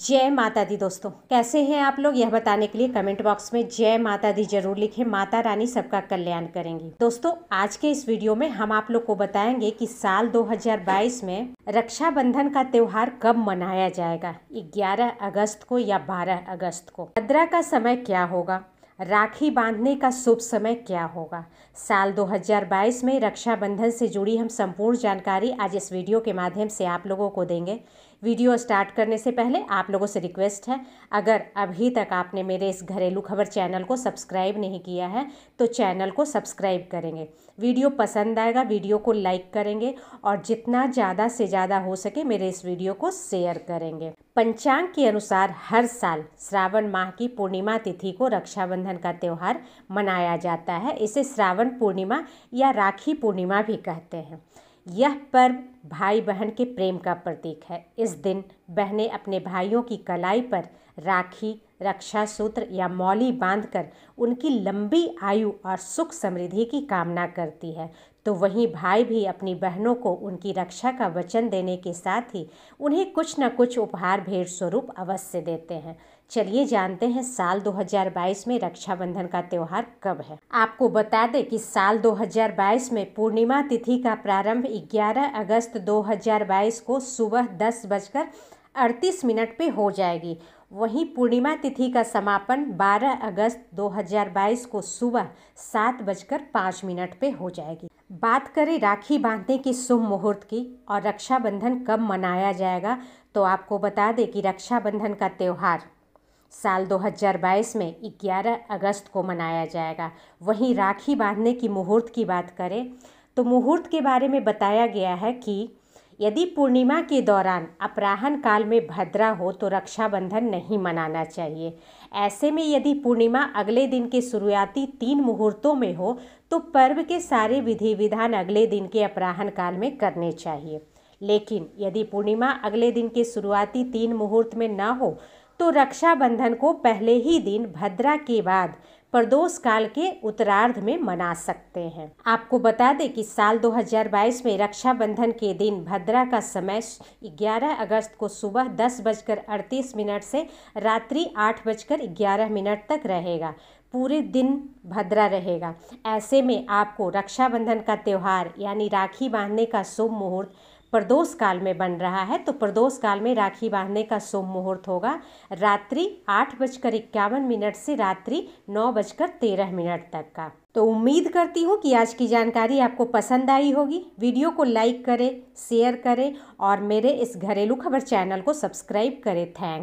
जय माता दी दोस्तों कैसे हैं आप लोग यह बताने के लिए कमेंट बॉक्स में जय माता दी जरूर लिखें माता रानी सबका कल्याण करेंगी दोस्तों आज के इस वीडियो में हम आप लोग को बताएंगे कि साल 2022 में रक्षाबंधन का त्योहार कब मनाया जाएगा 11 अगस्त को या 12 अगस्त को भद्रा का समय क्या होगा राखी बांधने का शुभ समय क्या होगा साल 2022 में रक्षाबंधन से जुड़ी हम संपूर्ण जानकारी आज इस वीडियो के माध्यम से आप लोगों को देंगे वीडियो स्टार्ट करने से पहले आप लोगों से रिक्वेस्ट है अगर अभी तक आपने मेरे इस घरेलू खबर चैनल को सब्सक्राइब नहीं किया है तो चैनल को सब्सक्राइब करेंगे वीडियो पसंद आएगा वीडियो को लाइक करेंगे और जितना ज़्यादा से ज़्यादा हो सके मेरे इस वीडियो को शेयर करेंगे पंचांग के अनुसार हर साल श्रावण माह की पूर्णिमा तिथि को रक्षाबंधन का त्यौहार मनाया जाता है इसे श्रावण पूर्णिमा या राखी पूर्णिमा भी कहते हैं यह पर्व भाई बहन के प्रेम का प्रतीक है इस दिन बहनें अपने भाइयों की कलाई पर राखी रक्षा सूत्र या मौली बांधकर उनकी लंबी आयु और सुख समृद्धि की कामना करती है तो वहीं भाई भी अपनी बहनों को उनकी रक्षा का वचन देने के साथ ही उन्हें कुछ न कुछ उपहार भेंट स्वरूप अवश्य देते हैं चलिए जानते हैं साल 2022 में रक्षाबंधन का त्यौहार कब है आपको बता दें कि साल 2022 में पूर्णिमा तिथि का प्रारंभ 11 अगस्त 2022 को सुबह दस बजकर अड़तीस मिनट पे हो जाएगी वहीं पूर्णिमा तिथि का समापन 12 अगस्त 2022 को सुबह सात बजकर पाँच मिनट पे हो जाएगी बात करें राखी बांधने की शुभ मुहूर्त की और रक्षाबंधन कब मनाया जाएगा तो आपको बता दें कि रक्षाबंधन का त्यौहार साल 2022 में 11 अगस्त को मनाया जाएगा वहीं राखी बांधने की मुहूर्त की बात करें तो मुहूर्त के बारे में बताया गया है कि यदि पूर्णिमा के दौरान अपराहन काल में भद्रा हो तो रक्षाबंधन नहीं मनाना चाहिए ऐसे में यदि पूर्णिमा अगले दिन के शुरुआती तीन मुहूर्तों में हो तो पर्व के सारे विधि विधान अगले दिन के अपराहन काल में करने चाहिए लेकिन यदि पूर्णिमा अगले दिन के शुरुआती तीन मुहूर्त में न हो तो रक्षाबंधन को पहले ही दिन भद्रा के बाद प्रदोष काल के उत्तरार्ध में मना सकते हैं आपको बता दें कि साल 2022 में रक्षाबंधन के दिन भद्रा का समय 11 अगस्त को सुबह दस बजकर अड़तीस मिनट से रात्रि आठ बजकर ग्यारह मिनट तक रहेगा पूरे दिन भद्रा रहेगा ऐसे में आपको रक्षाबंधन का त्यौहार यानी राखी बांधने का शुभ मुहूर्त प्रदोष काल में बन रहा है तो प्रदोष काल में राखी बांधने का शुभ मुहूर्त होगा रात्रि आठ बजकर इक्यावन मिनट से रात्रि नौ बजकर तेरह मिनट तक का तो उम्मीद करती हूँ कि आज की जानकारी आपको पसंद आई होगी वीडियो को लाइक करें शेयर करें और मेरे इस घरेलू खबर चैनल को सब्सक्राइब करें थैंक्स